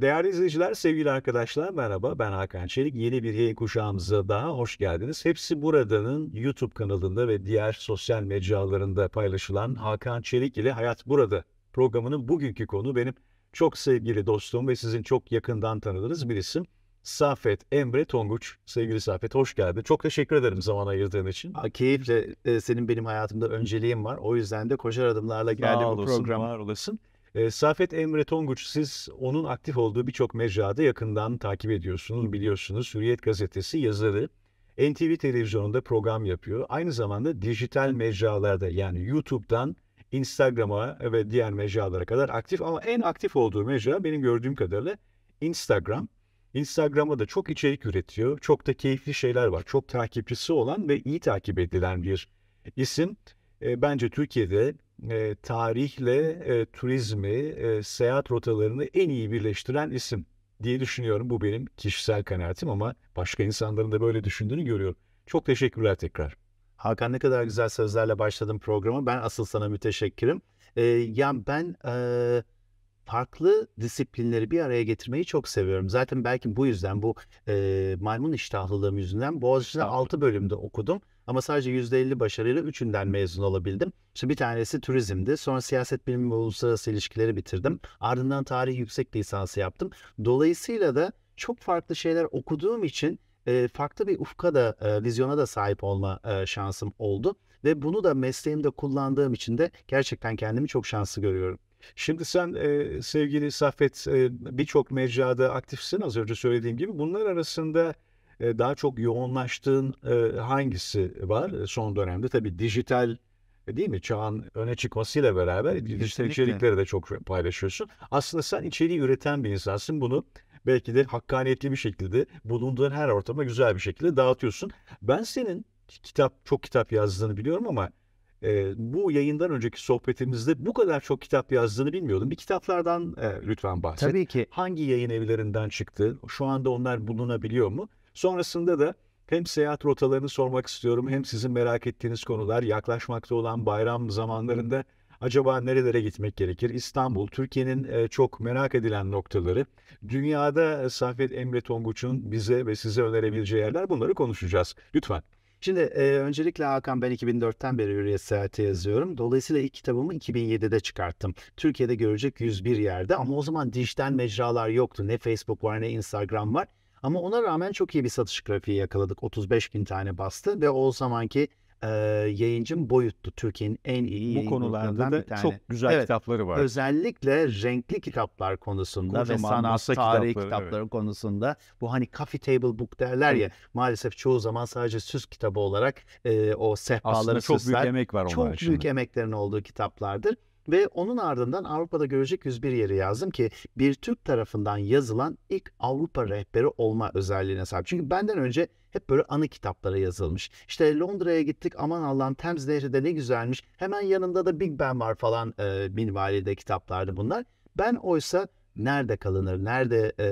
Değerli izleyiciler, sevgili arkadaşlar merhaba ben Hakan Çelik. Yeni bir yayın kuşağımıza daha hoş geldiniz. Hepsi Burada'nın YouTube kanalında ve diğer sosyal mecralarında paylaşılan Hakan Çelik ile Hayat Burada programının bugünkü konu benim çok sevgili dostum ve sizin çok yakından tanıdığınız bir isim. Safet Emre Tonguç. Sevgili Safet hoş geldin. Çok teşekkür ederim zaman ayırdığın için. Ha, keyifle e, senin benim hayatımda önceliğim var. O yüzden de koşar adımlarla geldim bu programa. Var olasın. E, ee, Safet Emre Tonguç siz onun aktif olduğu birçok mecrada yakından takip ediyorsunuz biliyorsunuz. Hürriyet gazetesi yazarı. NTV televizyonunda program yapıyor. Aynı zamanda dijital mecralarda yani YouTube'dan Instagram'a ve diğer mecralara kadar aktif ama en aktif olduğu mecra benim gördüğüm kadarıyla Instagram. Instagram'a da çok içerik üretiyor. Çok da keyifli şeyler var. Çok takipçisi olan ve iyi takip edilen bir isim. E, bence Türkiye'de e, tarihle e, turizmi, e, seyahat rotalarını en iyi birleştiren isim diye düşünüyorum. Bu benim kişisel kanaatim ama başka insanların da böyle düşündüğünü görüyorum. Çok teşekkürler tekrar. Hakan ne kadar güzel sözlerle başladım programı. Ben asıl sana müteşekkirim. E, yani ben e, farklı disiplinleri bir araya getirmeyi çok seviyorum. Zaten belki bu yüzden bu e, maymun iştahlılığım yüzünden Boğaziçi'de 6 bölümde okudum. Ama sadece %50 başarıyla üçünden mezun olabildim. İşte bir tanesi turizmdi. Sonra siyaset bilimi ve uluslararası ilişkileri bitirdim. Ardından tarih yüksek lisansı yaptım. Dolayısıyla da çok farklı şeyler okuduğum için e, farklı bir ufka da e, vizyona da sahip olma e, şansım oldu ve bunu da mesleğimde kullandığım için de gerçekten kendimi çok şanslı görüyorum. Şimdi sen e, sevgili Saffet e, birçok mecrada aktifsin az önce söylediğim gibi. Bunlar arasında daha çok yoğunlaştığın hangisi var son dönemde? Tabii dijital e, değil mi? Çağın öne çıkmasıyla beraber Kesinlikle. dijital içerikleri de çok paylaşıyorsun. Aslında sen içeriği üreten bir insansın. Bunu belki de hakkaniyetli bir şekilde bulunduğun her ortama güzel bir şekilde dağıtıyorsun. Ben senin kitap çok kitap yazdığını biliyorum ama e, bu yayından önceki sohbetimizde bu kadar çok kitap yazdığını bilmiyordum. Bir kitaplardan e, lütfen bahset. Tabii ki. Hangi yayın evlerinden çıktı? Şu anda onlar bulunabiliyor mu? Sonrasında da hem seyahat rotalarını sormak istiyorum hem sizin merak ettiğiniz konular yaklaşmakta olan bayram zamanlarında acaba nerelere gitmek gerekir? İstanbul, Türkiye'nin e, çok merak edilen noktaları, dünyada e, Safet Emre Tonguç'un bize ve size önerebileceği yerler bunları konuşacağız. Lütfen. Şimdi e, öncelikle Hakan ben 2004'ten beri Hürriyet Seyahat'e yazıyorum. Dolayısıyla ilk kitabımı 2007'de çıkarttım. Türkiye'de görecek 101 yerde ama o zaman dijital mecralar yoktu. Ne Facebook var ne Instagram var. Ama ona rağmen çok iyi bir satış grafiği yakaladık. 35 bin tane bastı ve o zamanki e, yayıncım boyuttu. Türkiye'nin en iyi Bu konularda da bir tane. çok güzel evet, kitapları var. Özellikle renkli kitaplar konusunda Kocaman ve sanat tarih kitapları, kitapları evet. konusunda bu hani coffee table book derler evet. ya maalesef çoğu zaman sadece süs kitabı olarak e, o sehpaları süsler. Aslında çok süsler, büyük emek var onlar Çok için. büyük emeklerin olduğu kitaplardır. Ve onun ardından Avrupa'da görecek 101 yeri yazdım ki bir Türk tarafından yazılan ilk Avrupa rehberi olma özelliğine sahip. Çünkü benden önce hep böyle anı kitaplara yazılmış. İşte Londra'ya gittik aman Allah'ım Thames Nehri de ne güzelmiş. Hemen yanında da Big Ben var falan e, minvali kitaplardı bunlar. Ben oysa nerede kalınır, nerede e,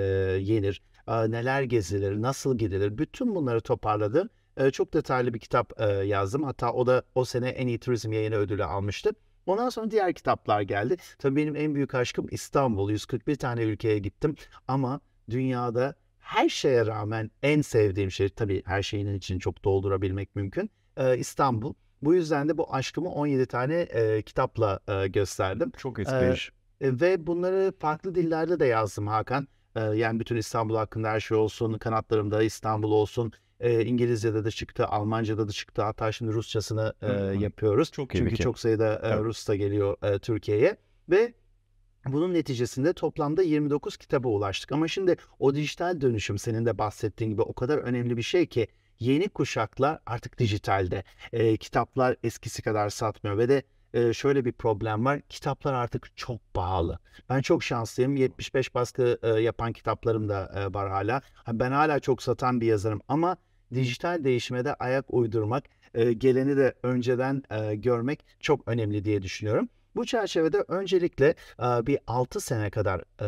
yenir, e, neler gezilir, nasıl gidilir bütün bunları toparladım. E, çok detaylı bir kitap e, yazdım. Hatta o da o sene en iyi turizm yayını ödülü almıştı. Ondan sonra diğer kitaplar geldi. Tabii benim en büyük aşkım İstanbul. 141 tane ülkeye gittim ama dünyada her şeye rağmen en sevdiğim şehir tabii her şeyin için çok doldurabilmek mümkün. Ee, İstanbul. Bu yüzden de bu aşkımı 17 tane e, kitapla e, gösterdim. Çok eskidir. E, e, ve bunları farklı dillerde de yazdım Hakan. E, yani bütün İstanbul hakkında her şey olsun, kanatlarımda İstanbul olsun, e, İngilizce'de de çıktı, Almanca'da da çıktı. Hatta şimdi Rusçasını e, yapıyoruz. Çok Çünkü peki. çok sayıda e, evet. Rus da geliyor e, Türkiye'ye ve bunun neticesinde toplamda 29 kitaba ulaştık. Ama şimdi o dijital dönüşüm senin de bahsettiğin gibi o kadar önemli bir şey ki yeni kuşakla artık dijitalde e, kitaplar eskisi kadar satmıyor ve de e, şöyle bir problem var. Kitaplar artık çok pahalı. Ben çok şanslıyım. 75 baskı e, yapan kitaplarım da e, var hala. Ben hala çok satan bir yazarım ama dijital değişime de ayak uydurmak, e, geleni de önceden e, görmek çok önemli diye düşünüyorum. Bu çerçevede öncelikle e, bir 6 sene kadar e,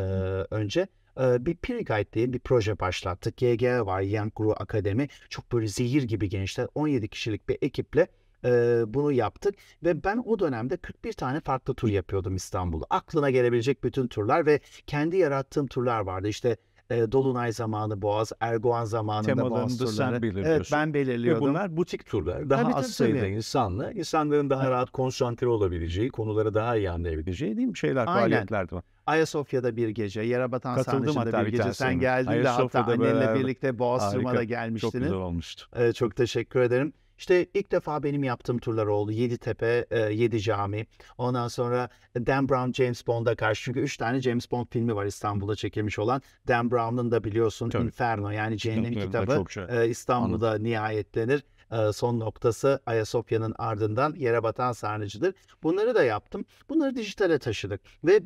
önce e, bir peer guide diye bir proje başlattık. YG var, Young Guru Akademi. Çok böyle zehir gibi gençler. 17 kişilik bir ekiple e, bunu yaptık. Ve ben o dönemde 41 tane farklı tur yapıyordum İstanbul'u. Aklına gelebilecek bütün turlar ve kendi yarattığım turlar vardı. İşte e, Dolunay zamanı Boğaz, Erdoğan zamanında Temalarını Boğaz turları. sen belirliyorsun. Evet ben belirliyordum. Ve bunlar butik turlar. Daha tabii, az tabii. sayıda insanla insanların daha evet. rahat konsantre olabileceği, konuları daha iyi anlayabileceği değil mi şeyler, faaliyetler de var. Ayasofya'da bir gece, Yerebatan Katıldım Sarnıcı'da bir gece. Sen geldin de hatta annenle birlikte Boğaz Turma'da gelmiştiniz. Çok güzel olmuştu. Ee, çok teşekkür ederim. İşte ilk defa benim yaptığım turlar oldu. Yeditepe, e, Yedi Cami. Ondan sonra Dan Brown James Bond'a karşı. Çünkü üç tane James Bond filmi var İstanbul'da çekilmiş olan. Dan Brown'un da biliyorsun Tabii. Inferno yani Cehennem kitabı şey e, İstanbul'da Anladım. nihayetlenir e, son noktası Ayasofya'nın ardından yere batan sarnıcıdır. Bunları da yaptım. Bunları dijitale taşıdık ve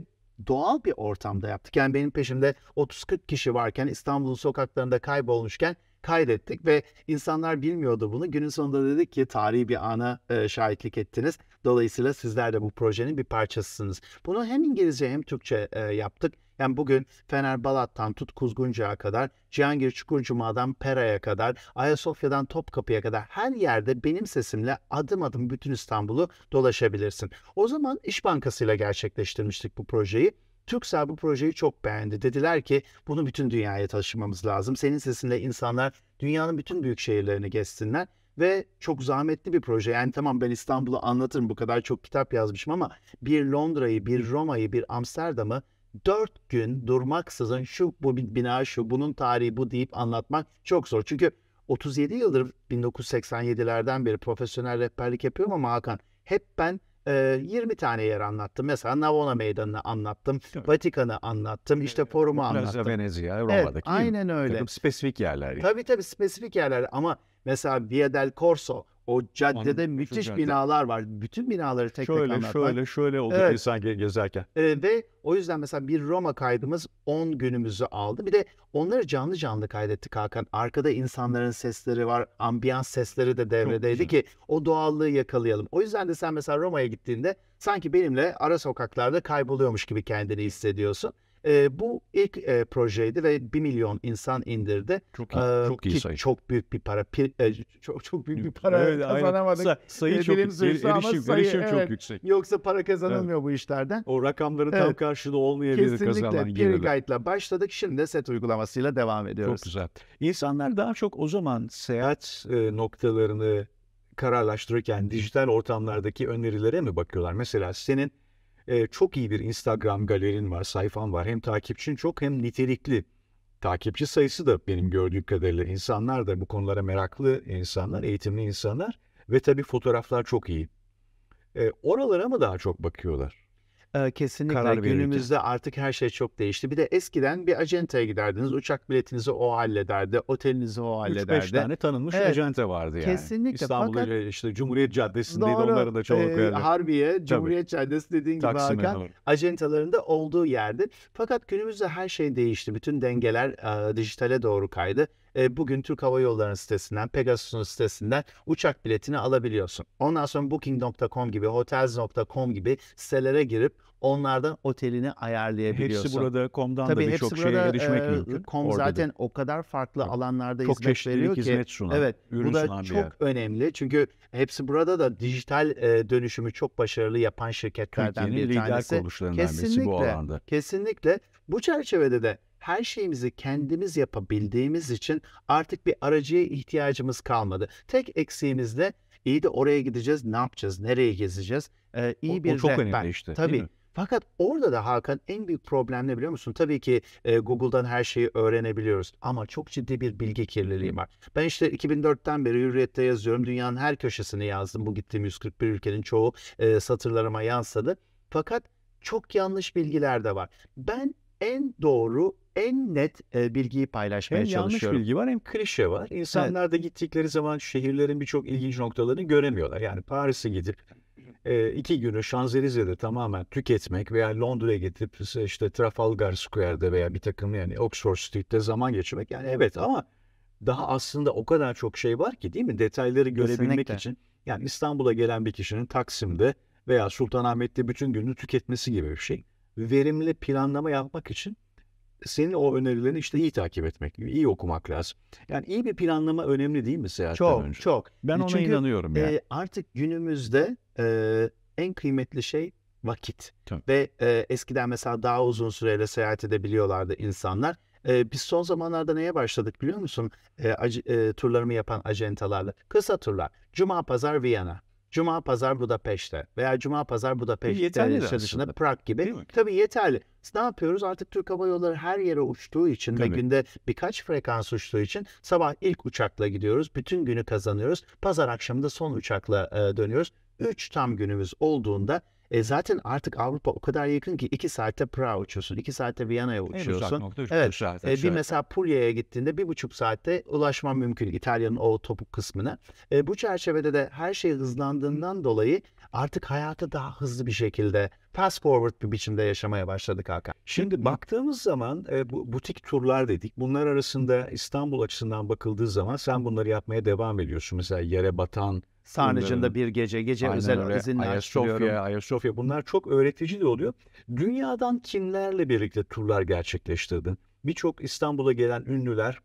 doğal bir ortamda yaptık. Yani benim peşimde 30-40 kişi varken İstanbul'un sokaklarında kaybolmuşken kaydettik ve insanlar bilmiyordu bunu. Günün sonunda dedik ki tarihi bir ana e, şahitlik ettiniz. Dolayısıyla sizler de bu projenin bir parçasısınız. Bunu hem İngilizce hem Türkçe e, yaptık. Yani bugün Fener Balat'tan tut Kuzguncu'ya kadar, Cihangir Çukurcuma'dan Pera'ya kadar, Ayasofya'dan Topkapı'ya kadar her yerde benim sesimle adım adım bütün İstanbul'u dolaşabilirsin. O zaman İş Bankası ile gerçekleştirmiştik bu projeyi. Türksel bu projeyi çok beğendi. Dediler ki bunu bütün dünyaya taşımamız lazım. Senin sesinle insanlar dünyanın bütün büyük şehirlerini gezsinler ve çok zahmetli bir proje. Yani tamam ben İstanbul'u anlatırım bu kadar çok kitap yazmışım ama bir Londra'yı, bir Roma'yı, bir Amsterdam'ı dört gün durmaksızın şu bu bina şu bunun tarihi bu deyip anlatmak çok zor. Çünkü 37 yıldır 1987'lerden beri profesyonel rehberlik yapıyorum ama Hakan hep ben e, 20 tane yer anlattım. Mesela Navona Meydanı'nı anlattım. Evet. Vatikan'ı anlattım. İşte forumu Plaza anlattım. Venezia, Roma'daki. Evet, aynen öyle. Tabii spesifik yerler. Tabii tabii spesifik yerler ama Mesela Via del Corso o caddede An, müthiş cadde. binalar var. Bütün binaları tek şöyle, tek anlatmak. Şöyle şöyle oldu evet. insan gezerken. Ee, ve o yüzden mesela bir Roma kaydımız 10 günümüzü aldı. Bir de onları canlı canlı kaydettik Hakan. Arkada insanların sesleri var. Ambiyans sesleri de devredeydi ki o doğallığı yakalayalım. O yüzden de sen mesela Roma'ya gittiğinde sanki benimle ara sokaklarda kayboluyormuş gibi kendini hissediyorsun. E, bu ilk e, projeydi ve 1 milyon insan indirdi. Çok iyi, e, çok iyi sayı. Çok büyük bir para. Pir, e, çok çok büyük bir para evet, kazanamadık. Sa- sayı e, çok yüksek. Erişim, sayı, erişim evet, çok yüksek. Yoksa para kazanılmıyor evet. bu işlerden. O rakamların evet. tam karşılığı olmayabilir Kesinlikle, kazanan Kesinlikle. Pirigayt'la başladık. Şimdi set uygulamasıyla devam ediyoruz. Çok güzel. İnsanlar daha çok o zaman seyahat e, noktalarını kararlaştırırken dijital ortamlardaki önerilere mi bakıyorlar? Mesela senin e, çok iyi bir Instagram galerin var, sayfan var. Hem takipçin çok hem nitelikli. Takipçi sayısı da benim gördüğüm kadarıyla insanlar da bu konulara meraklı insanlar, eğitimli insanlar ve tabii fotoğraflar çok iyi. E, oralara mı daha çok bakıyorlar? kesinlikle Karar günümüzde artık her şey çok değişti. Bir de eskiden bir acentaya giderdiniz. Uçak biletinizi o hallederdi. Otelinizi o hallederdi. 3-5 tane tanınmış evet, acente vardı yani. Kesinlikle. İstanbul'da Fakat, işte Cumhuriyet Caddesi'ndeydi doğru, onların da çoğunlukla. E, Harbiye, Cumhuriyet Tabii. Caddesi dediğin gibi Taksim'e Hakan. Acentalarında olduğu yerdi. Fakat günümüzde her şey değişti. Bütün dengeler e, dijitale doğru kaydı e, bugün Türk Hava Yolları'nın sitesinden, Pegasus'un sitesinden uçak biletini alabiliyorsun. Ondan sonra Booking.com gibi, Hotels.com gibi sitelere girip onlardan otelini ayarlayabiliyorsun. Hepsi burada komdan Tabii da birçok şeye erişmek e, mümkün. Kom Orada zaten da. o kadar farklı evet. alanlarda çok hizmet veriyor ki. Çok hizmet sunan. Evet. Ürün bu da sunan çok önemli. Çünkü hepsi burada da dijital e, dönüşümü çok başarılı yapan şirketlerden Türkiye'nin bir lider tanesi. Kesinlikle, birisi bu alanda. Kesinlikle. Bu çerçevede de her şeyimizi kendimiz yapabildiğimiz için artık bir aracıya ihtiyacımız kalmadı. Tek eksiğimiz de iyi de oraya gideceğiz, ne yapacağız, nereye gezeceğiz? Ee, iyi o, bir o çok rehber. önemli işte. Tabii. Fakat orada da Hakan en büyük problem ne biliyor musun? Tabii ki e, Google'dan her şeyi öğrenebiliyoruz ama çok ciddi bir bilgi kirliliği var. Ben işte 2004'ten beri Hürriyet'te yazıyorum. Dünyanın her köşesini yazdım. Bu gittiğim 141 ülkenin çoğu e, satırlarıma yansıdı. Fakat çok yanlış bilgiler de var. Ben en doğru, en net e, bilgiyi paylaşmaya hem çalışıyorum. yanlış bilgi var hem klişe var. İnsanlar evet. da gittikleri zaman şehirlerin birçok ilginç noktalarını göremiyorlar. Yani Paris'e gidip e, iki günü Şanzelize'de tamamen tüketmek veya Londra'ya gidip işte Trafalgar Square'de veya bir takım yani Oxford Street'te zaman geçirmek. Yani evet ama daha aslında o kadar çok şey var ki değil mi? Detayları görebilmek Kesinlikle. için. Yani İstanbul'a gelen bir kişinin Taksim'de veya Sultanahmet'te bütün gününü tüketmesi gibi bir şey verimli planlama yapmak için senin o önerilerini işte iyi takip etmek, iyi okumak lazım. Yani iyi bir planlama önemli değil mi seyahatten çok, önce? Çok, çok. Ben e ona Çünkü, inanıyorum yani. E, artık günümüzde e, en kıymetli şey vakit. Tabii. Ve e, eskiden mesela daha uzun süreyle seyahat edebiliyorlardı insanlar. E, biz son zamanlarda neye başladık biliyor musun? E, ac- e, turlarımı yapan acentalarla. Kısa turlar. Cuma, pazar, Viyana. Cuma pazar Budapeşte veya Cuma pazar Budapeşte dışında Prag gibi. Tabii yeterli. Ne yapıyoruz? Artık Türk Hava Yolları her yere uçtuğu için Tabii. ve günde birkaç frekans uçtuğu için sabah ilk uçakla gidiyoruz. Bütün günü kazanıyoruz. Pazar akşamı da son uçakla e, dönüyoruz. Üç tam günümüz olduğunda e, zaten artık Avrupa o kadar yakın ki 2 saatte Prag'a uçuyorsun. 2 saatte Viyana'ya uçuyorsun. En uzak nokta evet. saat. E, bir mesela Puglia'ya gittiğinde bir buçuk saatte ulaşman mümkün İtalya'nın o topuk kısmına. E, bu çerçevede de her şey hızlandığından dolayı artık hayatı daha hızlı bir şekilde fast forward bir biçimde yaşamaya başladık Hakan. Şimdi baktığımız zaman e, bu, butik turlar dedik. Bunlar arasında İstanbul açısından bakıldığı zaman sen bunları yapmaya devam ediyorsun. Mesela yere batan Sarnıcında bir gece, gece Aynen özel öyle. izinle Ayasofya, Ayasofya bunlar çok öğretici de oluyor. Dünyadan kimlerle birlikte turlar gerçekleştirdin? Birçok İstanbul'a gelen ünlüler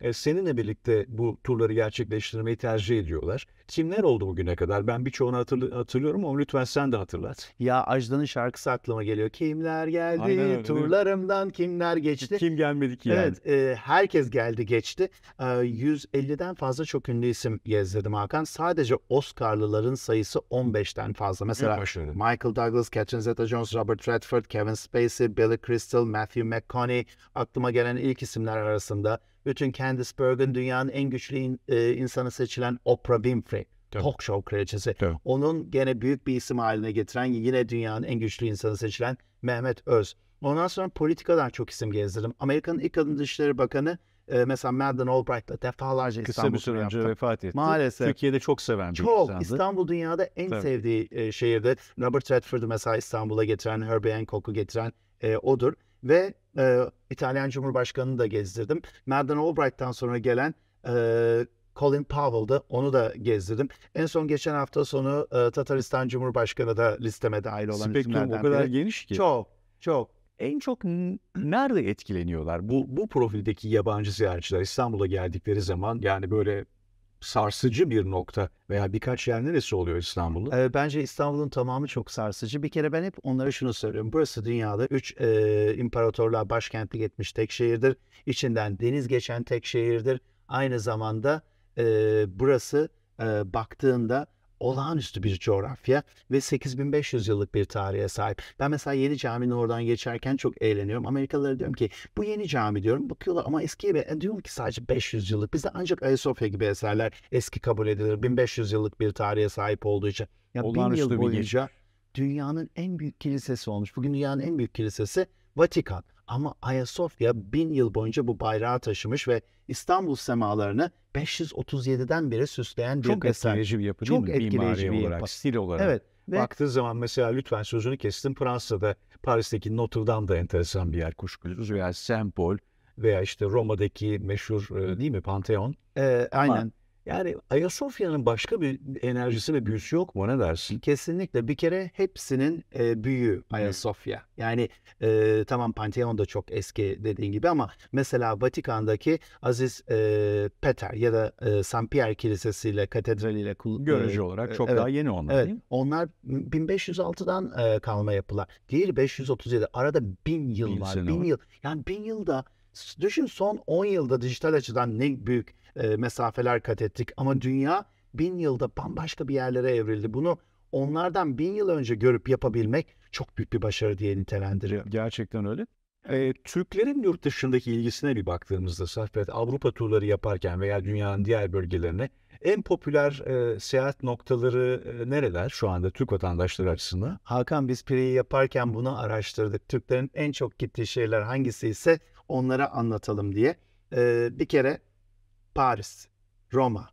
e, seninle birlikte bu turları gerçekleştirmeyi tercih ediyorlar. Kimler oldu bugüne kadar? Ben birçoğunu hatırlı- hatırlıyorum ama lütfen sen de hatırlat. Ya Ajda'nın şarkısı aklıma geliyor. Kimler geldi, öyle, turlarımdan kimler geçti? Kim gelmedi ki yani? Evet, e, herkes geldi geçti. E, 150'den fazla çok ünlü isim gezdirdim Hakan. Sadece Oscar'lıların sayısı 15'ten fazla. Mesela Yok, Michael Douglas, Catherine Zeta-Jones, Robert Redford, Kevin Spacey, Billy Crystal, Matthew McConaughey aklıma gelen ilk isimler arasında. Ötün Berg'in dünyanın en güçlü in, e, insanı seçilen Oprah Winfrey. Tabii. Talk show kraliçesi. Tabii. Onun gene büyük bir isim haline getiren yine dünyanın en güçlü insanı seçilen Mehmet Öz. Ondan sonra politikadan çok isim gezdirdim. Amerika'nın ilk kadın dışişleri bakanı e, mesela Madeleine Albright'la defalarca Kısa İstanbul'da bir süre önce yaptı. vefat etti. Maalesef. Türkiye'de çok seven bir Çok. Insandı. İstanbul dünyada en Tabii. sevdiği e, şehirde. Robert Redford'u mesela İstanbul'a getiren, Herbie Hancock'u getiren e, odur. Ve e, İtalyan Cumhurbaşkanı'nı da gezdirdim. Madeleine Albright'tan sonra gelen e, Colin Powell'dı. Onu da gezdirdim. En son geçen hafta sonu e, Tataristan Cumhurbaşkanı da listeme dahil olan Spektrum isimlerden o kadar biri. geniş ki. Çok, çok. En çok nerede etkileniyorlar? Bu, bu profildeki yabancı ziyaretçiler İstanbul'a geldikleri zaman yani böyle sarsıcı bir nokta veya birkaç yer neresi oluyor İstanbul'un? E, ee, bence İstanbul'un tamamı çok sarsıcı. Bir kere ben hep onlara şunu söylüyorum. Burası dünyada 3 e, imparatorluğa başkentlik etmiş tek şehirdir. İçinden deniz geçen tek şehirdir. Aynı zamanda e, burası e, baktığında olağanüstü bir coğrafya ve 8500 yıllık bir tarihe sahip. Ben mesela yeni caminin oradan geçerken çok eğleniyorum. Amerikalılara diyorum ki bu yeni cami diyorum. Bakıyorlar ama eski bir diyorum ki sadece 500 yıllık. Bizde ancak Ayasofya gibi eserler eski kabul edilir. 1500 yıllık bir tarihe sahip olduğu için. Ya bin yıl boyunca dünyanın en büyük kilisesi olmuş. Bugün dünyanın en büyük kilisesi Vatikan. Ama Ayasofya bin yıl boyunca bu bayrağı taşımış ve İstanbul semalarını 537'den beri süsleyen bir Çok eser. etkileyici bir yapı Çok değil mi? etkileyici Mimari bir olarak, yapı. stil olarak. Evet. Ve Baktığı zaman mesela lütfen sözünü kestim Fransa'da Paris'teki Notre Dame da enteresan bir yer kuşkusuz veya Saint Paul veya işte Roma'daki meşhur e, değil mi Pantheon? e, aynen. Yani Ayasofya'nın başka bir enerjisi ve büyüsü yok mu? Ne dersin? Kesinlikle. Bir kere hepsinin e, büyüğü Ayasofya. Yani e, tamam Pantheon da çok eski dediğin gibi ama mesela Vatikan'daki Aziz e, Peter ya da e, San Pierre Kilisesi'yle, katedraliyle görece e, olarak e, çok e, daha evet, yeni onlar. Evet. Değil mi? Onlar 1506'dan e, kalma yapılar. Diğeri 537. Arada bin yıl bin var. Bin yıl. Yani bin yılda düşün son 10 yılda dijital açıdan ne büyük e, mesafeler kat ettik ama dünya 1000 yılda bambaşka bir yerlere evrildi. Bunu onlardan 1000 yıl önce görüp yapabilmek çok büyük bir başarı diye nitelendiriyor. Gerçekten öyle. E, Türklerin yurt dışındaki ilgisine bir baktığımızda Saffet Avrupa turları yaparken veya dünyanın diğer bölgelerine en popüler e, seyahat noktaları e, nereler şu anda Türk vatandaşları açısından? Hakan biz pireyi yaparken bunu araştırdık. Türklerin en çok gittiği şeyler hangisi ise onlara anlatalım diye. E, bir kere Paris, Roma,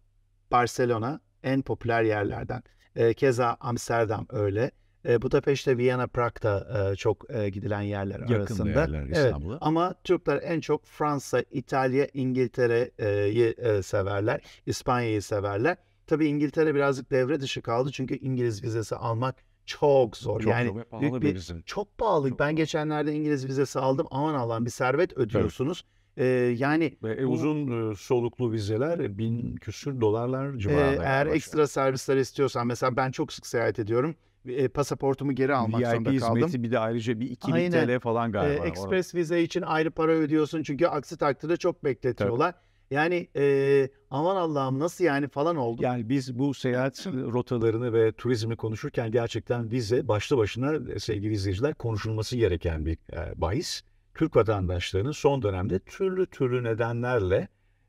Barcelona en popüler yerlerden. E, keza Amsterdam öyle. E, Budapeşte, Viyana, Prag da e, çok e, gidilen yerler Yakın arasında. yerler İstanbul'a. Evet. Ama Türkler en çok Fransa, İtalya, İngiltere'yi e, severler. İspanya'yı severler. Tabii İngiltere birazcık devre dışı kaldı çünkü İngiliz vizesi almak çok zor. Çok yani zor ve pahalı bir, bir bizim. Çok pahalı. Çok. Ben geçenlerde İngiliz vizesi aldım. Aman Allah'ım bir servet ödüyorsunuz. Evet. Ee, yani ve e, bu, uzun e, soluklu vizeler e, bin küsür dolarlar ee, civarında. E, eğer ekstra servisler istiyorsan mesela ben çok sık seyahat ediyorum. E, pasaportumu geri almak VIP zorunda kaldım. hizmeti bir de ayrıca bir 2000 TL falan galiba. E, Express orada. vize için ayrı para ödüyorsun çünkü aksi takdirde çok bekletiyorlar. Tabii. Yani e, aman Allah'ım nasıl yani falan oldu. Yani biz bu seyahat rotalarını ve turizmi konuşurken gerçekten vize başlı başına e, sevgili izleyiciler konuşulması gereken bir e, bahis. Türk vatandaşlarının son dönemde türlü türlü nedenlerle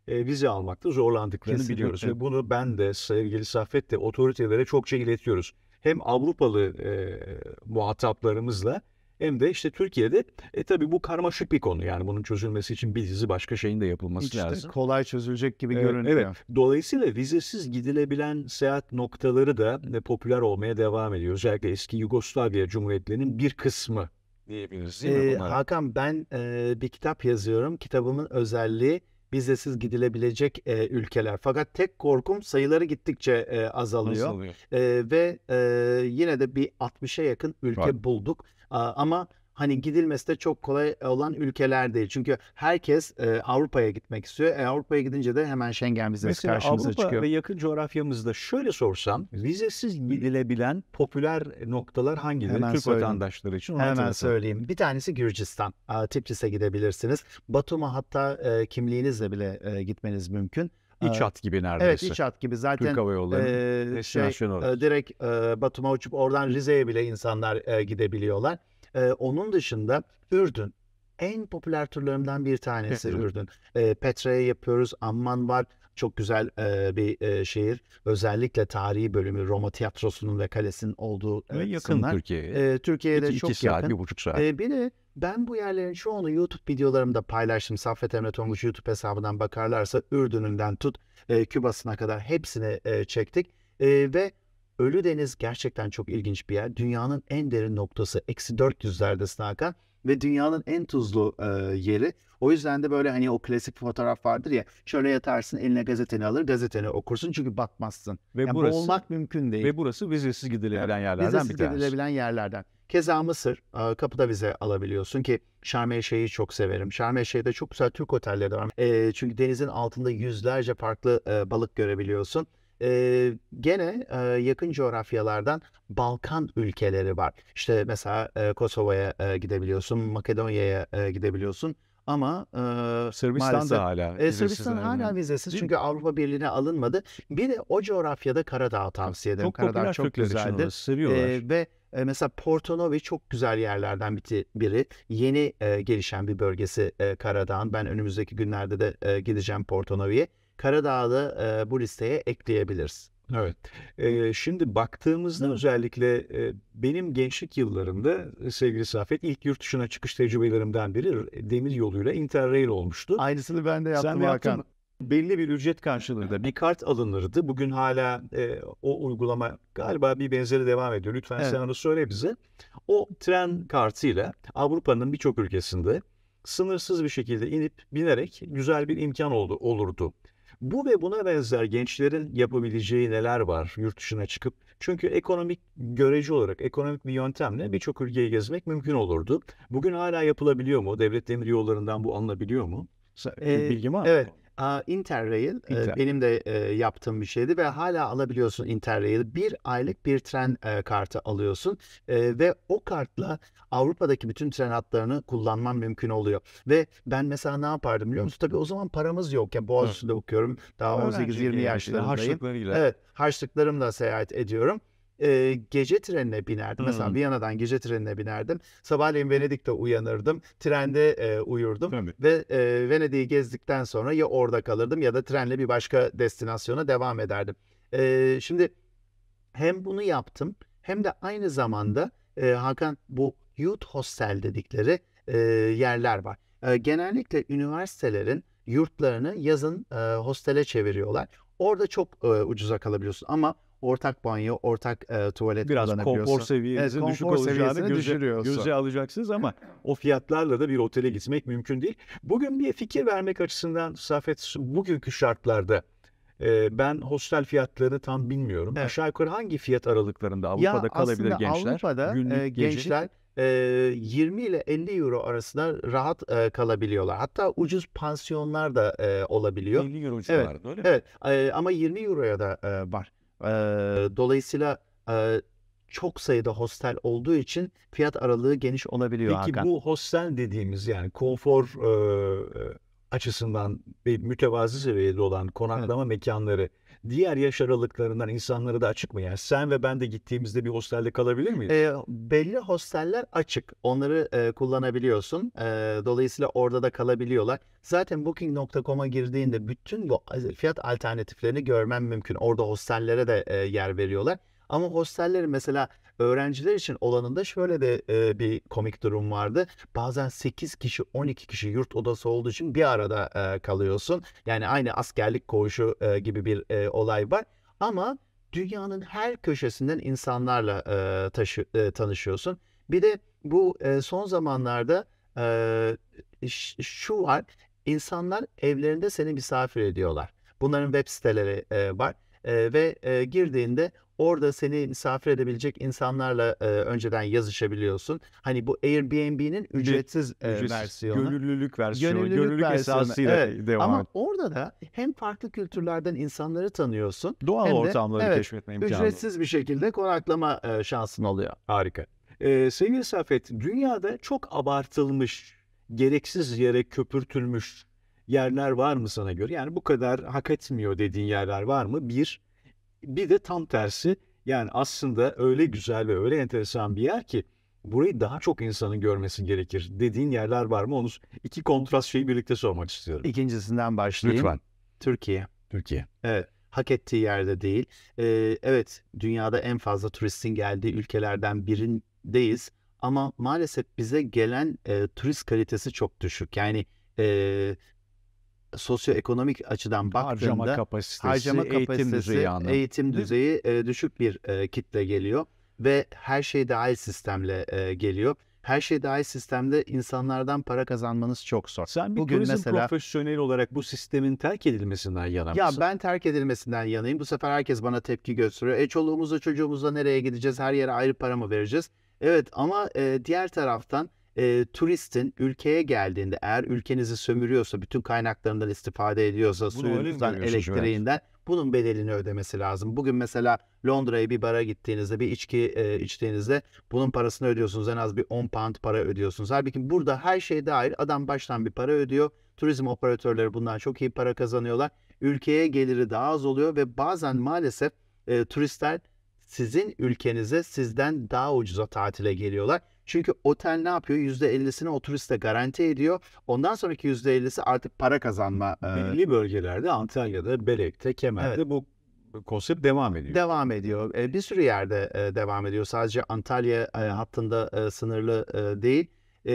e, vize almakta zorlandıklarını Kesinlikle. biliyoruz. Ve bunu ben de sevgili Saffet de otoritelere çokça iletiyoruz. Hem Avrupalı e, muhataplarımızla hem de işte Türkiye'de e tabii bu karmaşık bir konu. Yani bunun çözülmesi için bir dizi başka şeyin de yapılması Hiç lazım. kolay çözülecek gibi evet, görünüyor. Evet. Dolayısıyla vizesiz gidilebilen seyahat noktaları da e, popüler olmaya devam ediyor. Özellikle eski Yugoslavya Cumhuriyetlerinin bir kısmı diyebiliriz değil mi? Hakan ben e, bir kitap yazıyorum. Kitabımın özelliği vizesiz gidilebilecek e, ülkeler. Fakat tek korkum sayıları gittikçe e, azalıyor. E, ve e, yine de bir 60'a yakın ülke Var. bulduk. A, ama hani gidilmesi de çok kolay olan ülkeler değil. Çünkü herkes e, Avrupa'ya gitmek istiyor. E, Avrupa'ya gidince de hemen Schengen vizesi Mesela karşımıza Avrupa çıkıyor. ve yakın coğrafyamızda şöyle sorsam vizesiz gidilebilen popüler noktalar hangileri hemen Türk söyleyeyim. vatandaşları için? Hemen hatırlatalım. söyleyeyim. Bir tanesi Gürcistan. E, Tiflis'e gidebilirsiniz. Batum'a hatta e, kimliğinizle bile e, gitmeniz mümkün. İç hat gibi neredeyse. Evet iç hat gibi zaten. Türk Hava Yolları e, şey, e, direkt e, Batum'a uçup oradan Rize'ye bile insanlar e, gidebiliyorlar. E, onun dışında Ürdün. En popüler türlerinden bir tanesi Ürdün. E, ee, Petre'ye yapıyoruz. Amman var. Çok güzel e, bir e, şehir. Özellikle tarihi bölümü Roma tiyatrosunun ve kalesinin olduğu e, ve yakın kısımlar. Türkiye'ye. E, çok iki yakın. saat, Bir buçuk saat. E, bir de ben bu yerlerin çoğunu YouTube videolarımda paylaştım. Saffet Emre Tonguç YouTube hesabından bakarlarsa Ürdün'ünden tut e, Küba'sına kadar hepsini e, çektik. E, ve Ölü Deniz gerçekten çok ilginç bir yer. Dünyanın en derin noktası. Eksi 400'lerdesine akan ve dünyanın en tuzlu e, yeri. O yüzden de böyle hani o klasik fotoğraf vardır ya. Şöyle yatarsın eline gazeteni alır gazeteni okursun çünkü batmazsın. Ve yani burası, bu mümkün değil. Ve burası vizesiz gidilebilen evet, yerlerden vizesiz bir tanesi. gidilebilen yerlerden. Keza Mısır e, kapıda vize alabiliyorsun ki Şarm Şeyh'i çok severim. Şarm Şeyh'de çok güzel Türk otelleri var. E, çünkü denizin altında yüzlerce farklı e, balık görebiliyorsun e, gene e, yakın coğrafyalardan Balkan ülkeleri var. İşte mesela e, Kosova'ya e, gidebiliyorsun, Makedonya'ya e, gidebiliyorsun ama e, Sırbistan da hala e, Sırbistan hala vizesiz çünkü Avrupa Birliği'ne alınmadı. Bir de o coğrafyada Karadağ tavsiye ederim. Çok Karadağ çok güzeldir. Seviyorlar. E, ve e, mesela Portonovi çok güzel yerlerden biri. Yeni e, gelişen bir bölgesi e, Karadağ'ın. Ben önümüzdeki günlerde de e, gideceğim Porto Karadağ'da e, bu listeye ekleyebiliriz. Evet. Ee, şimdi baktığımızda evet. özellikle e, benim gençlik yıllarımda sevgili Safet ilk yurt dışına çıkış tecrübelerimden biri e, demir yoluyla Interrail olmuştu. Aynısını ben de yaptım Sen de Hakan. Yaptın belli bir ücret karşılığında bir kart alınırdı. Bugün hala e, o uygulama galiba bir benzeri devam ediyor. Lütfen evet. sen onu söyle bize. O tren kartıyla Avrupa'nın birçok ülkesinde sınırsız bir şekilde inip binerek güzel bir imkan oldu, olurdu. Bu ve buna benzer gençlerin yapabileceği neler var yurt dışına çıkıp? Çünkü ekonomik göreci olarak, ekonomik bir yöntemle birçok ülkeyi gezmek mümkün olurdu. Bugün hala yapılabiliyor mu? Devlet demir yollarından bu alınabiliyor mu? Bilgim var mı? Evet. Interrail e, Inter. benim de e, yaptığım bir şeydi ve hala alabiliyorsun Interrail. Bir aylık bir tren e, kartı alıyorsun ve o kartla Avrupa'daki bütün tren hatlarını kullanman mümkün oluyor. Ve ben mesela ne yapardım biliyor musun? Tabii o zaman paramız yok. Yani Boğaziçi'de okuyorum. Daha 18-20 yaşlarındayım. Harçlıklarıyla. Evet harçlıklarımla seyahat ediyorum e, gece trenine binerdim. Hmm. Mesela Viyana'dan gece trenine binerdim. Sabahleyin Venedik'te uyanırdım. Trende e, uyurdum. Tabii. Ve e, Venedik'i gezdikten sonra ya orada kalırdım ya da trenle bir başka destinasyona devam ederdim. E, şimdi hem bunu yaptım hem de aynı zamanda e, Hakan bu youth hostel dedikleri e, yerler var. E, genellikle üniversitelerin yurtlarını yazın e, hostele çeviriyorlar. Orada çok e, ucuza kalabiliyorsun ama ortak banyo, ortak e, tuvalet Biraz kullanabiliyorsun. konfor seviyesi evet, düşük olacağını göze, göze alacaksınız ama o fiyatlarla da bir otele gitmek mümkün değil. Bugün bir fikir vermek açısından Safet bugünkü şartlarda e, ben hostel fiyatlarını tam bilmiyorum. Evet. Aşağı yukarı hangi fiyat aralıklarında Avrupa'da ya kalabilir gençler? Avrupa'da e, Günlük gençler e, 20 ile 50 euro arasında rahat e, kalabiliyorlar. Hatta ucuz pansiyonlar da olabiliyor. 50 euro civarında evet, öyle mi? Evet ama 20 euroya da var. E, dolayısıyla e, çok sayıda hostel olduğu için fiyat aralığı geniş olabiliyor Peki Hakan. bu hostel dediğimiz yani konfor e, açısından bir mütevazi seviyede olan konaklama evet. mekanları diğer yaş aralıklarından insanları da açık mı? Yani sen ve ben de gittiğimizde bir hostelde kalabilir miyiz? E, belli hosteller açık. Onları e, kullanabiliyorsun. E, dolayısıyla orada da kalabiliyorlar. Zaten booking.com'a girdiğinde bütün bu fiyat alternatiflerini görmen mümkün. Orada hostellere de e, yer veriyorlar. Ama hostelleri mesela öğrenciler için olanında şöyle de e, bir komik durum vardı. Bazen 8 kişi 12 kişi yurt odası olduğu için bir arada e, kalıyorsun. Yani aynı askerlik koğuşu e, gibi bir e, olay var. Ama dünyanın her köşesinden insanlarla e, taşı, e, tanışıyorsun. Bir de bu e, son zamanlarda e, şu var. İnsanlar evlerinde seni misafir ediyorlar. Bunların web siteleri e, var e, ve e, girdiğinde Orada seni misafir edebilecek insanlarla e, önceden yazışabiliyorsun. Hani bu Airbnb'nin ücretsiz, e, ücretsiz versiyonu. Gönüllülük versiyonu. Gönüllülük, versiyonu. esasıyla evet. devam Ama orada da hem farklı kültürlerden insanları tanıyorsun. Doğal hem ortamları de, evet, keşfetme imkanı. Ücretsiz bir şekilde konaklama e, şansın oluyor. Harika. Ee, sevgili Safet, dünyada çok abartılmış, gereksiz yere köpürtülmüş yerler var mı sana göre? Yani bu kadar hak etmiyor dediğin yerler var mı? Bir. Bir de tam tersi yani aslında öyle güzel ve öyle enteresan bir yer ki burayı daha çok insanın görmesi gerekir dediğin yerler var mı? Onu iki kontrast şeyi birlikte sormak istiyorum. İkincisinden başlayayım. Lütfen. Türkiye. Türkiye. Evet. Hak ettiği yerde değil. Ee, evet dünyada en fazla turistin geldiği ülkelerden birindeyiz. Ama maalesef bize gelen e, turist kalitesi çok düşük. Yani e, sosyoekonomik açıdan baktığında harcama kapasitesi, harcama kapasitesi eğitim düzeyi, eğitim düzeyi e, düşük bir e, kitle geliyor ve her şey dahil sistemle e, geliyor. Her şey dahil sistemde insanlardan para kazanmanız çok zor. Sen bir Bugün mesela profesyonel olarak bu sistemin terk edilmesinden yana mısın? Ya ben terk edilmesinden yanayım. Bu sefer herkes bana tepki gösteriyor. E çoluğumuzla çocuğumuzla nereye gideceğiz? Her yere ayrı para mı vereceğiz? Evet ama e, diğer taraftan e, turistin ülkeye geldiğinde eğer ülkenizi sömürüyorsa, bütün kaynaklarından istifade ediyorsa, suyundan, suyunuzdan, elektriğinden bunun bedelini ödemesi lazım. Bugün mesela Londra'ya bir bara gittiğinizde, bir içki e, içtiğinizde bunun parasını ödüyorsunuz. En az bir 10 pound para ödüyorsunuz. Halbuki burada her şey dahil adam baştan bir para ödüyor. Turizm operatörleri bundan çok iyi para kazanıyorlar. Ülkeye geliri daha az oluyor ve bazen maalesef e, turistler sizin ülkenize sizden daha ucuza tatile geliyorlar. Çünkü otel ne yapıyor? %50'sini o turiste garanti ediyor. Ondan sonraki %50'si artık para kazanma. E, belli e... bölgelerde Antalya'da, Belek'te, Kemer'de evet. bu konsept devam ediyor. Devam ediyor. E, bir sürü yerde e, devam ediyor. Sadece Antalya e, hattında e, sınırlı e, değil. E,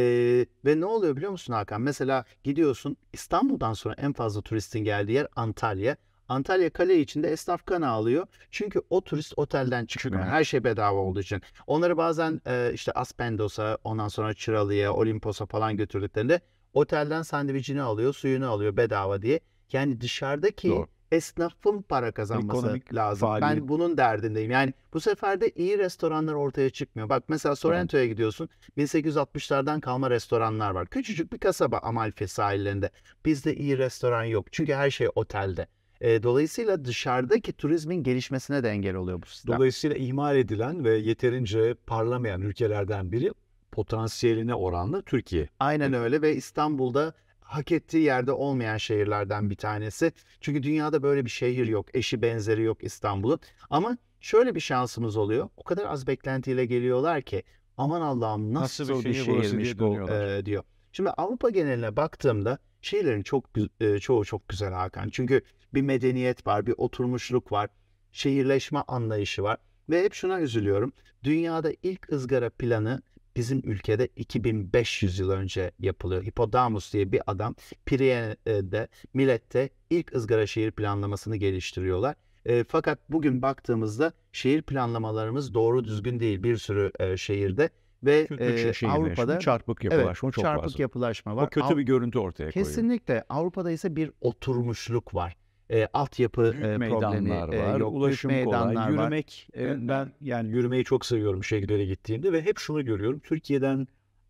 ve ne oluyor biliyor musun Hakan? Mesela gidiyorsun İstanbul'dan sonra en fazla turistin geldiği yer Antalya. Antalya kale içinde esnaf kan ağlıyor. Çünkü o turist otelden çıkıyor. Evet. Her şey bedava olduğu için. Onları bazen e, işte Aspendos'a, ondan sonra Çıralı'ya, Olimpos'a falan götürdüklerinde otelden sandviçini alıyor, suyunu alıyor bedava diye. Yani dışarıdaki Doğru. esnafın para kazanması Ekonomik lazım. Faaliyet. Ben bunun derdindeyim. Yani bu sefer de iyi restoranlar ortaya çıkmıyor. Bak mesela Sorrento'ya gidiyorsun. 1860'lardan kalma restoranlar var. Küçücük bir kasaba Amalfi sahillerinde. Bizde iyi restoran yok. Çünkü her şey otelde. E, dolayısıyla dışarıdaki turizmin gelişmesine de engel oluyor bu sistem. Dolayısıyla ihmal edilen ve yeterince parlamayan ülkelerden biri potansiyeline oranlı Türkiye. Aynen hani öyle ve İstanbul'da hak ettiği yerde olmayan şehirlerden bir tanesi. Çünkü dünyada böyle bir şehir yok, eşi benzeri yok İstanbul'un. Ama şöyle bir şansımız oluyor. O kadar az beklentiyle geliyorlar ki aman Allah'ım nasıl, nasıl bir, bir şehirmiş bu e, diyor. Şimdi Avrupa geneline baktığımda şeylerin çok e, çoğu çok güzel Hakan. Çünkü bir medeniyet var, bir oturmuşluk var, şehirleşme anlayışı var. Ve hep şuna üzülüyorum. Dünyada ilk ızgara planı bizim ülkede 2500 yıl önce yapılıyor. Hippodamus diye bir adam Pirene'de, Milet'te ilk ızgara şehir planlamasını geliştiriyorlar. E, fakat bugün baktığımızda şehir planlamalarımız doğru düzgün değil bir sürü e, şehirde ve e, Avrupa'da çarpık yapılaşma evet, çok çarpık fazla. yapılaşma var. O kötü Av- bir görüntü ortaya koyuyor. Kesinlikle Avrupa'da ise bir oturmuşluk var. E, altyapı büyük e, problemi var, e, yok, ulaşım meydanlar kolay, yürümek var. E, ben yani yürümeyi çok seviyorum şehirlere gittiğimde ve hep şunu görüyorum. Türkiye'den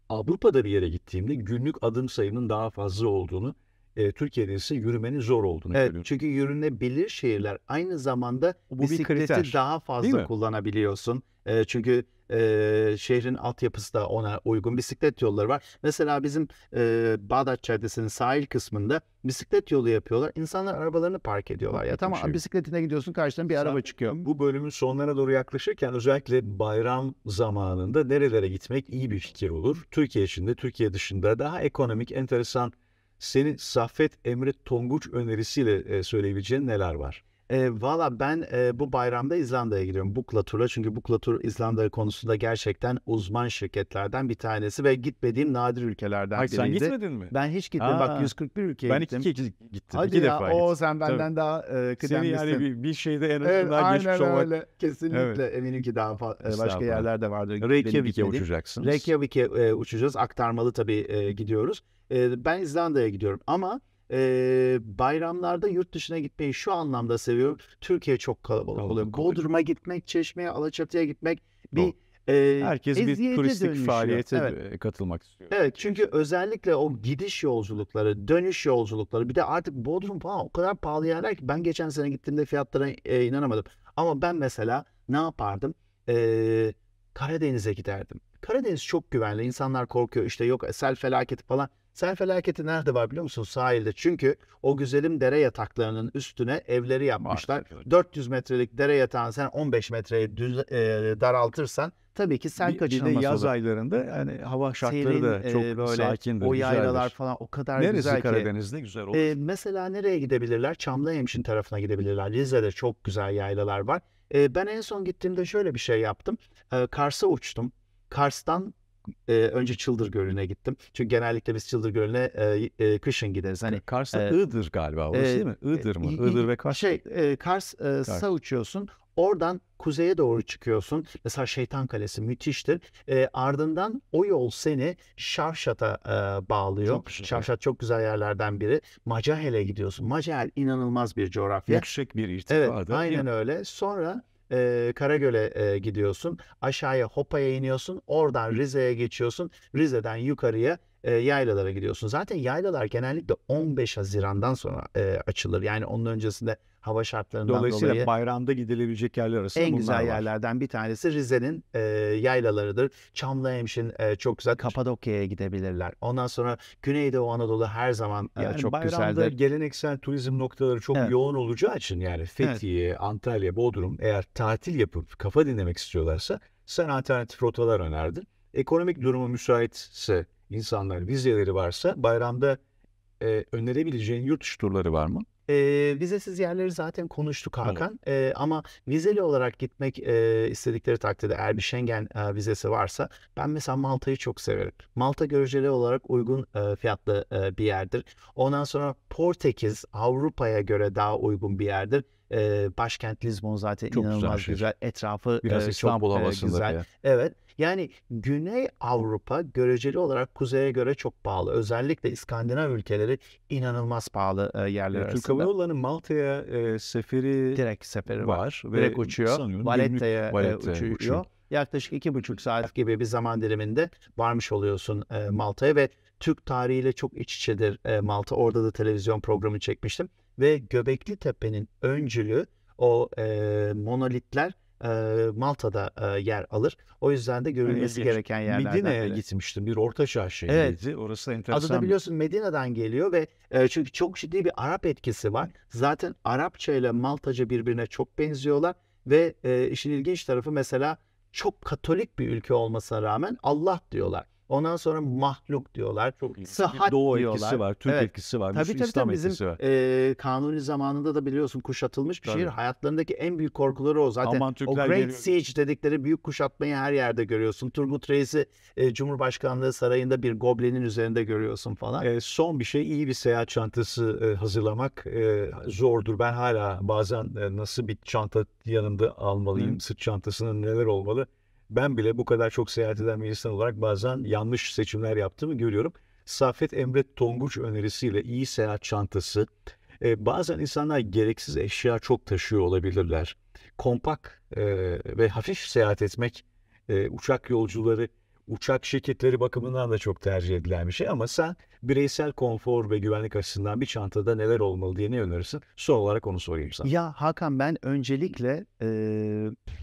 Avrupa'da bir yere gittiğimde günlük adım sayının daha fazla olduğunu, e, Türkiye'de ise yürümenin zor olduğunu evet, görüyorum. Çünkü yürünebilir şehirler aynı zamanda Bu bisikleti daha fazla kullanabiliyorsun. E, çünkü e, şehrin altyapısı da ona uygun. Bisiklet yolları var. Mesela bizim e, Bağdat Caddesi'nin sahil kısmında bisiklet yolu yapıyorlar. İnsanlar arabalarını park ediyorlar. Ya tamam şey. bisikletine gidiyorsun karşıdan bir Sen, araba çıkıyor. Bu bölümün sonlarına doğru yaklaşırken özellikle bayram zamanında nerelere gitmek iyi bir fikir olur. Türkiye içinde, Türkiye dışında daha ekonomik, enteresan senin Saffet Emre Tonguç önerisiyle söyleyebileceğin neler var? E, Valla ben e, bu bayramda İzlanda'ya gidiyorum. Buklatur'a. Çünkü Buklatur İzlanda konusunda gerçekten uzman şirketlerden bir tanesi ve gitmediğim nadir ülkelerden Hayır, biriydi. sen gitmedin mi? Ben hiç gitmedim. Aa, Bak 141 ülkeye ben gittim. Ben iki, kez gittim. Hadi iki ya, defa o gittim. sen benden Tabii. daha e, kıdemlisin. Seni yani bir, bir şeyde en azından evet, aynen geçmiş olmak. Öyle. Kesinlikle evet. eminim ki daha fa- başka yerlerde vardır. Reykjavik'e uçacaksınız. Reykjavik'e e, uçacağız. Aktarmalı tabii e, gidiyoruz. E, ben İzlanda'ya gidiyorum ama e, bayramlarda yurt dışına gitmeyi şu anlamda seviyorum. Türkiye çok kalabalık Kalabalık oluyor. oluyor. Bodrum'a gitmek, Çeşme'ye, Alaçatı'ya gitmek bir e, Herkes bir eziyete turistik dönüşüyor. faaliyete Evet. katılmak istiyor. Evet çünkü özellikle o gidiş yolculukları, dönüş yolculukları bir de artık Bodrum falan o kadar pahalı yerler ki ben geçen sene gittiğimde fiyatlara e, inanamadım. Ama ben mesela ne yapardım? E, Karadeniz'e giderdim. Karadeniz çok güvenli. İnsanlar korkuyor işte yok e, sel felaketi falan. Sel felaketi nerede var biliyor musun? Sahilde. Çünkü o güzelim dere yataklarının üstüne evleri yapmışlar. Var, 400 metrelik dere yatağını sen 15 metreye düz, e, daraltırsan tabii ki sel bir, kaçınılmaz olur. Bir de yaz olur. aylarında yani hava şartları Serin, da e, çok e, böyle sakin ve O yaylalar güzeldir. falan o kadar Neresi güzel Karadeniz, ki. Karadeniz'de güzel e, olur. E, mesela nereye gidebilirler? Çamlıhemşin tarafına gidebilirler. Rize'de çok güzel yaylalar var. E, ben en son gittiğimde şöyle bir şey yaptım. E, Kars'a uçtum. Kars'tan e, önce Çıldır Gölü'ne gittim. Çünkü genellikle biz Çıldır Gölü'ne e, e, kışın gideriz. Hani Kars'ta e, Iğdır galiba orası e, değil mi? Iğdır mı? Iğdır ve Kars. Şey, e, Kars, e, Kars. uçuyorsun. Oradan kuzeye doğru çıkıyorsun. Mesela Şeytan Kalesi müthiştir. E, ardından o yol seni Şavşat'a e, bağlıyor. Çok güzel. Şavşat çok güzel yerlerden biri. Macahel'e gidiyorsun. Macahel inanılmaz bir coğrafya. Yüksek bir irtifada. Evet aynen öyle. Sonra e, Karagöl'e e, gidiyorsun. Aşağıya Hopa'ya iniyorsun. Oradan Rize'ye geçiyorsun. Rize'den yukarıya yaylalara gidiyorsun. Zaten yaylalar genellikle 15 Haziran'dan sonra e, açılır. Yani onun öncesinde hava şartlarından Dolayısıyla dolayı. Dolayısıyla bayramda gidilebilecek yerler arasında En güzel var. yerlerden bir tanesi Rize'nin e, yaylalarıdır. Çamlıhemşin e, çok güzel. Kapadokya'ya gidebilirler. Ondan sonra Güneydoğu Anadolu her zaman yani çok güzeldir. Bayramda geleneksel turizm noktaları çok evet. yoğun olacağı için yani Fethiye, evet. Antalya, Bodrum eğer tatil yapıp kafa dinlemek istiyorlarsa sen alternatif rotalar önerdin. Ekonomik durumu müsaitse insanlar vizeleri varsa bayramda e, önerebileceğin yurt dışı turları var mı? E, vizesiz yerleri zaten konuştuk Hakan e, ama vizeli olarak gitmek e, istedikleri takdirde eğer bir Schengen e, vizesi varsa ben mesela Malta'yı çok severim. Malta göreceli olarak uygun e, fiyatlı e, bir yerdir. Ondan sonra Portekiz Avrupa'ya göre daha uygun bir yerdir. E, başkent Lisbon zaten çok inanılmaz güzel, güzel. etrafı Biraz e, İstanbul çok, e, havasında. Güzel. Ya. Evet yani Güney Avrupa göreceli olarak kuzeye göre çok pahalı. Özellikle İskandinav ülkeleri inanılmaz pahalı e, yerler evet, arasında. Türk Hava Malta'ya e, seferi direkt seferi var. var. Ve direkt uçuyor. Valetta'ya e, uçuyor. uçuyor. Yaklaşık iki buçuk saat gibi bir zaman diliminde varmış oluyorsun e, Malta'ya ve Türk tarihiyle çok iç içedir e, Malta. Orada da televizyon programı çekmiştim. Ve Göbekli Tepe'nin öncülü o e, monolitler e, Malta'da e, yer alır. O yüzden de görülmesi Öyle gereken yerlerden Medine'ye biri. gitmiştim. Bir orta çağ şehriydi. Evet. Orası da enteresan. Adı da biliyorsun Medine'den geliyor ve e, çünkü çok ciddi bir Arap etkisi var. Zaten Arapça ile Maltaca birbirine çok benziyorlar ve e, işin ilginç tarafı mesela çok Katolik bir ülke olmasına rağmen Allah diyorlar. Ondan sonra mahluk diyorlar. Çok iyi. Doğu diyorlar. etkisi var, Türk evet. etkisi var, tabii, tabii, İslam bizim, etkisi var. E, kanuni zamanında da biliyorsun kuşatılmış bir tabii. şehir. Hayatlarındaki en büyük korkuları o. Zaten Aman, Türkler o Great geliyor. Siege dedikleri büyük kuşatmayı her yerde görüyorsun. Turgut Reis'i e, Cumhurbaşkanlığı sarayında bir goblenin üzerinde görüyorsun falan. E, son bir şey iyi bir seyahat çantası e, hazırlamak e, zordur. Ben hala bazen e, nasıl bir çanta yanımda almalıyım, Hı. sırt çantasının neler olmalı ben bile bu kadar çok seyahat eden bir insan olarak bazen yanlış seçimler yaptığımı görüyorum. Safet Emre Tonguç önerisiyle iyi seyahat çantası. Ee, bazen insanlar gereksiz eşya çok taşıyor olabilirler. Kompak e, ve hafif seyahat etmek e, uçak yolcuları, uçak şirketleri bakımından da çok tercih edilen bir şey. Ama sen bireysel konfor ve güvenlik açısından bir çantada neler olmalı diye ne önerirsin? Son olarak onu sorayım sana. Ya Hakan ben öncelikle... E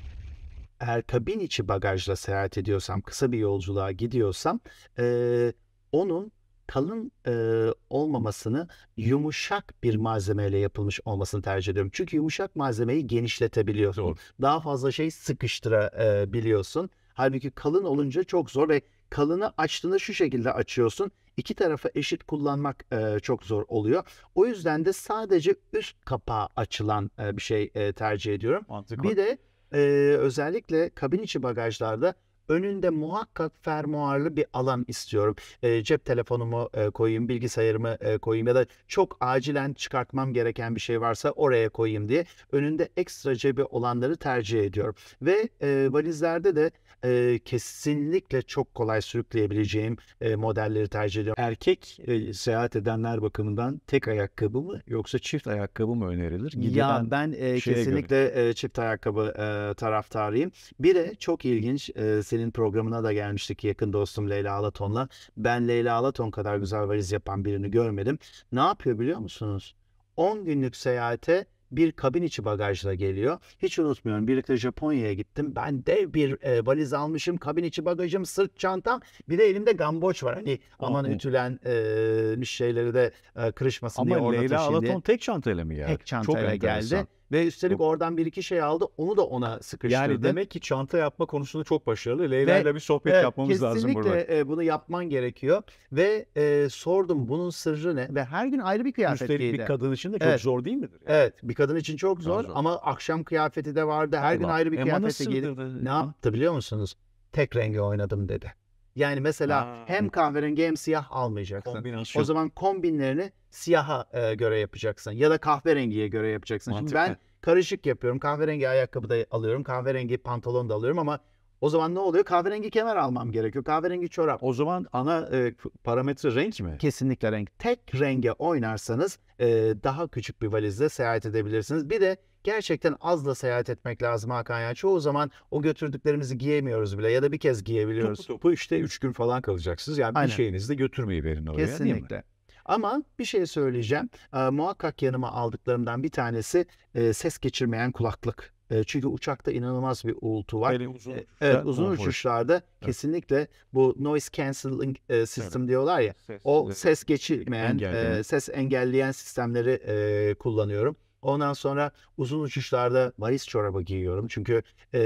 eğer kabin içi bagajla seyahat ediyorsam, kısa bir yolculuğa gidiyorsam e, onun kalın e, olmamasını yumuşak bir malzemeyle yapılmış olmasını tercih ediyorum. Çünkü yumuşak malzemeyi genişletebiliyorsun. Doğru. Daha fazla şey sıkıştırabiliyorsun. Halbuki kalın olunca çok zor ve kalını açtığında şu şekilde açıyorsun. İki tarafa eşit kullanmak e, çok zor oluyor. O yüzden de sadece üst kapağı açılan e, bir şey e, tercih ediyorum. Mantıklı. Bir de e, özellikle kabin içi bagajlarda önünde muhakkak fermuarlı bir alan istiyorum. E, cep telefonumu e, koyayım, bilgisayarımı e, koyayım ya da çok acilen çıkartmam gereken bir şey varsa oraya koyayım diye önünde ekstra cebi olanları tercih ediyorum. Ve e, valizlerde de e, kesinlikle çok kolay sürükleyebileceğim e, modelleri tercih ediyorum. Erkek e, seyahat edenler bakımından tek ayakkabı mı yoksa çift ayakkabı mı önerilir? Gidilen ya ben e, kesinlikle e, çift ayakkabı e, taraftarıyım. Bir de çok ilginç e, senin senin programına da gelmiştik yakın dostum Leyla Alaton'la. Ben Leyla Alaton kadar güzel valiz yapan birini görmedim. Ne yapıyor biliyor musunuz? 10 günlük seyahate bir kabin içi bagajla geliyor. Hiç unutmuyorum birlikte Japonya'ya gittim. Ben dev bir e, valiz almışım. Kabin içi bagajım, sırt çantam. Bir de elimde gamboç var. Hani ah aman Aha. ütülen e, şeyleri de e, kırışmasın Ama diye Leyla Alaton tek çantayla mı geldi? Tek çantayla Çok geldi. Enteresan. Ve üstelik oradan bir iki şey aldı. Onu da ona sıkıştırdı. Yani demek ki çanta yapma konusunda çok başarılı. Leyla ile bir sohbet evet, yapmamız lazım burada. Kesinlikle e, bunu yapman gerekiyor. Ve e, sordum bunun sırrı ne? Ve her gün ayrı bir kıyafet üstelik giydi. Üstelik bir kadın için de çok evet. zor değil midir? Yani? Evet bir kadın için çok zor, zor. ama akşam kıyafeti de vardı. Her Allah. gün ayrı bir Emanı kıyafeti giydi. Ne yaptı biliyor musunuz? Tek rengi oynadım dedi. Yani mesela ha. hem kahverengi hem siyah almayacaksın. O zaman kombinlerini siyaha e, göre yapacaksın ya da kahverengiye göre yapacaksın. Mantıklı. Şimdi ben karışık yapıyorum. Kahverengi ayakkabı da alıyorum, kahverengi pantolon da alıyorum ama o zaman ne oluyor? Kahverengi kemer almam gerekiyor. Kahverengi çorap. O zaman ana e, parametre renk mi? Kesinlikle renk. Tek renge oynarsanız e, daha küçük bir valizle seyahat edebilirsiniz. Bir de gerçekten az da seyahat etmek lazım Hakan ya. Çoğu zaman o götürdüklerimizi giyemiyoruz bile ya da bir kez giyebiliyoruz. Topu topu işte 3 gün falan kalacaksınız. Yani Aynen. bir şeyinizi de götürmeyi verin oraya Kesinlikle. değil mi? Ama bir şey söyleyeceğim. E, muhakkak yanıma aldıklarımdan bir tanesi e, ses geçirmeyen kulaklık. E, çünkü uçakta inanılmaz bir uğultu var. Hele uzun, e, evet, uzun konfor. uçuşlarda evet. kesinlikle bu noise cancelling e, system evet. diyorlar ya. Ses, o ses geçirmeyen, e, engelleyen. E, ses engelleyen sistemleri e, kullanıyorum. Ondan sonra uzun uçuşlarda varis çorabı giyiyorum. Çünkü e,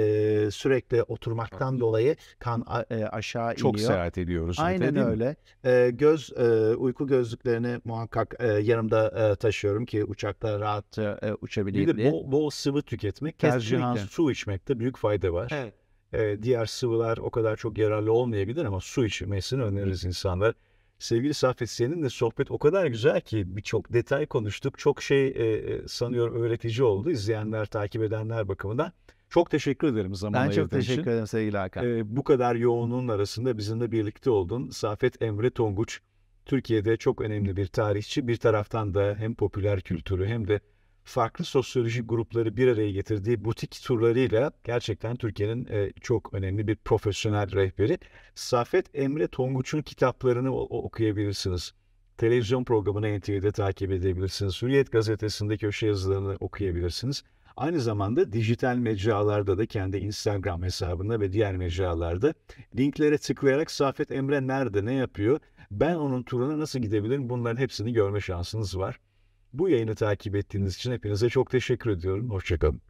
sürekli oturmaktan dolayı kan a, e, aşağı iniyor. Çok seyahat ediyoruz. Aynen öyle. E, göz e, Uyku gözlüklerini muhakkak e, yanımda e, taşıyorum ki uçakta rahat e, uçabileyim Bir de bol, bol sıvı tüketmek, tercihan su içmekte büyük fayda var. Evet. E, diğer sıvılar o kadar çok yararlı olmayabilir ama su içmesini öneririz insanlar sevgili Saffet seninle sohbet o kadar güzel ki birçok detay konuştuk. Çok şey e, e sanıyorum öğretici oldu izleyenler, takip edenler bakımından. Çok teşekkür ederim zaman ayırdığın için. Ben çok teşekkür için. ederim sevgili Hakan. E, bu kadar yoğunluğun arasında bizimle birlikte oldun. Safet Emre Tonguç, Türkiye'de çok önemli bir tarihçi. Bir taraftan da hem popüler kültürü hem de farklı sosyoloji grupları bir araya getirdiği butik turlarıyla gerçekten Türkiye'nin e, çok önemli bir profesyonel rehberi. Safet Emre Tonguç'un kitaplarını okuyabilirsiniz. Televizyon programını NTV'de takip edebilirsiniz. Hürriyet gazetesinde köşe yazılarını okuyabilirsiniz. Aynı zamanda dijital mecralarda da kendi Instagram hesabında ve diğer mecralarda linklere tıklayarak Safet Emre nerede, ne yapıyor, ben onun turuna nasıl gidebilirim bunların hepsini görme şansınız var. Bu yayını takip ettiğiniz için hepinize çok teşekkür ediyorum. Hoşçakalın.